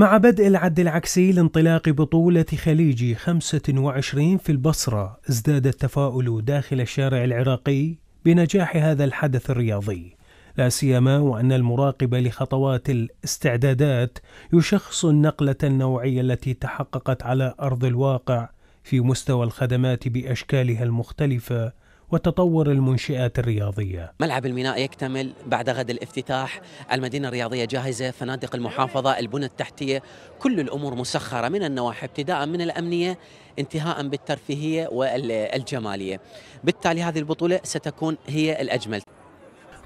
مع بدء العد العكسي لانطلاق بطولة خليجي 25 في البصرة ازداد التفاؤل داخل الشارع العراقي بنجاح هذا الحدث الرياضي لا سيما وأن المراقب لخطوات الاستعدادات يشخص النقلة النوعية التي تحققت على أرض الواقع في مستوى الخدمات بأشكالها المختلفة وتطور المنشآت الرياضية ملعب الميناء يكتمل بعد غد الافتتاح المدينة الرياضية جاهزة فنادق المحافظة البنى التحتية كل الأمور مسخرة من النواحي ابتداء من الأمنية انتهاء بالترفيهية والجمالية بالتالي هذه البطولة ستكون هي الأجمل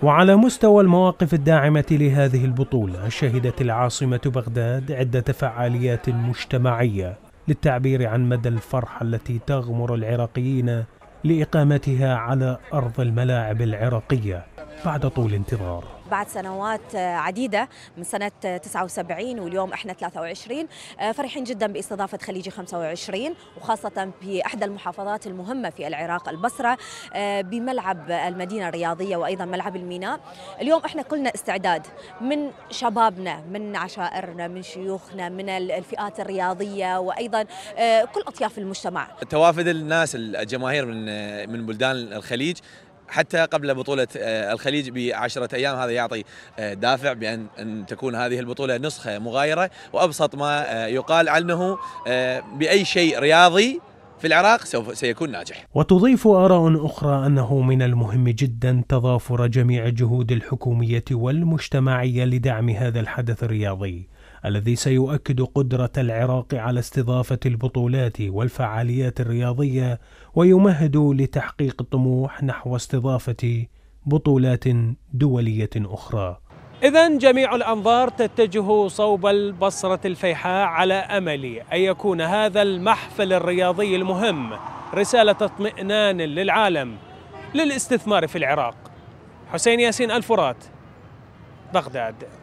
وعلى مستوى المواقف الداعمة لهذه البطولة شهدت العاصمة بغداد عدة فعاليات مجتمعية للتعبير عن مدى الفرحة التي تغمر العراقيين لإقامتها على أرض الملاعب العراقية بعد طول انتظار بعد سنوات عديدة من سنة 79 واليوم احنا 23 آه، فرحين جدا باستضافة خليجي 25 وخاصة في احدى المحافظات المهمة في العراق البصرة آه، بملعب المدينة الرياضية وايضا ملعب الميناء اليوم احنا كلنا استعداد من شبابنا من عشائرنا من شيوخنا من الفئات الرياضية وايضا آه، كل اطياف المجتمع توافد الناس الجماهير من من بلدان الخليج حتى قبل بطولة آه، الخليج بعشرة أيام هذا يعطي آه، دافع بأن تكون هذه البطولة نسخة مغايرة وأبسط ما آه، يقال عنه بأي شيء رياضي في العراق سوف سيكون ناجح وتضيف آراء أخرى أنه من المهم جدا تضافر جميع الجهود الحكومية والمجتمعية لدعم هذا الحدث الرياضي الذي سيؤكد قدرة العراق على استضافة البطولات والفعاليات الرياضية ويمهد لتحقيق الطموح نحو استضافة بطولات دولية أخرى إذا جميع الأنظار تتجه صوب البصرة الفيحاء على أمل أن يكون هذا المحفل الرياضي المهم رسالة اطمئنان للعالم للاستثمار في العراق حسين ياسين الفرات بغداد